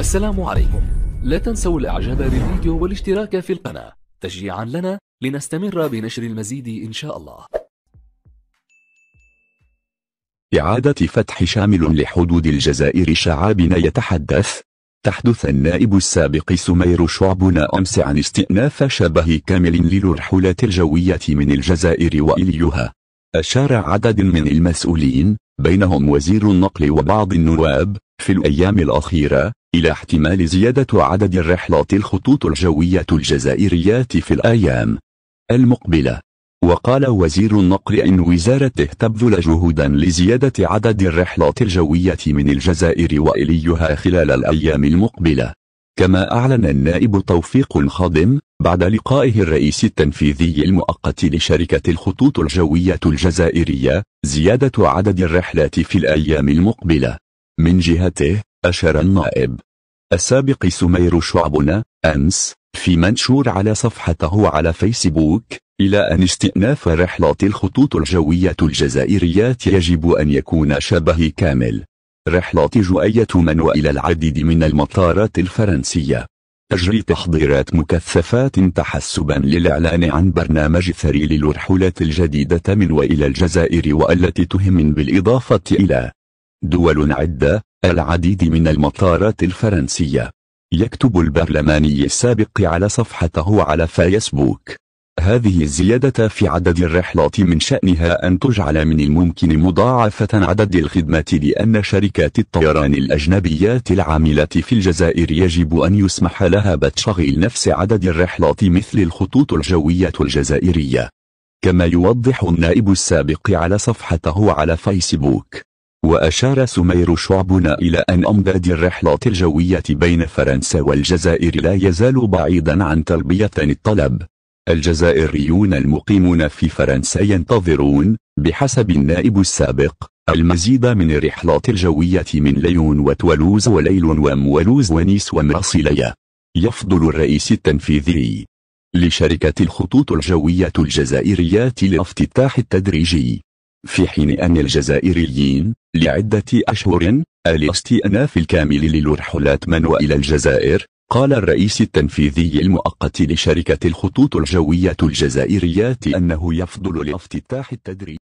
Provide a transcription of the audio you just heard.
السلام عليكم لا تنسوا الاعجاب بالفيديو والاشتراك في القناة تشجيعا لنا لنستمر بنشر المزيد ان شاء الله إعادة فتح شامل لحدود الجزائر شعابنا يتحدث تحدث النائب السابق سمير شعبنا أمس عن استئناف شبه كامل للرحلات الجوية من الجزائر وإليها أشار عدد من المسؤولين بينهم وزير النقل وبعض النواب في الأيام الأخيرة إلى احتمال زيادة عدد الرحلات الخطوط الجوية الجزائريات في الأيام المقبلة وقال وزير النقل إن وزارته تبذل جهودا لزيادة عدد الرحلات الجوية من الجزائر وإليها خلال الأيام المقبلة كما أعلن النائب توفيق خادم بعد لقائه الرئيس التنفيذي المؤقت لشركة الخطوط الجوية الجزائرية زيادة عدد الرحلات في الأيام المقبلة من جهته أشار النائب السابق سمير شعبنا أمس في منشور على صفحته على فيسبوك إلى أن استئناف رحلات الخطوط الجوية الجزائرية يجب أن يكون شبه كامل رحلات جؤية من وإلى العديد من المطارات الفرنسية تجري تحضيرات مكثفات تحسبا للإعلان عن برنامج ثري للرحلات الجديدة من وإلى الجزائر والتي تهم بالإضافة إلى دول عدة العديد من المطارات الفرنسية يكتب البرلماني السابق على صفحته على فيسبوك هذه الزيادة في عدد الرحلات من شأنها أن تجعل من الممكن مضاعفة عدد الخدمات لأن شركات الطيران الأجنبيات العاملة في الجزائر يجب أن يسمح لها بتشغيل نفس عدد الرحلات مثل الخطوط الجوية الجزائرية كما يوضح النائب السابق على صفحته على فيسبوك وأشار سمير شعبنا إلى أن أمداد الرحلات الجوية بين فرنسا والجزائر لا يزال بعيدا عن تلبية الطلب الجزائريون المقيمون في فرنسا ينتظرون بحسب النائب السابق المزيد من الرحلات الجوية من ليون وتولوز وليل ومولوز ونيس ومرسيلية يفضل الرئيس التنفيذي لشركة الخطوط الجوية الجزائرية لافتتاح التدريجي في حين أن الجزائريين لعدة أشهر الاستئناف الكامل للرحلات من وإلى الجزائر قال الرئيس التنفيذي المؤقت لشركة الخطوط الجوية الجزائريات أنه يفضل لافتتاح التدريب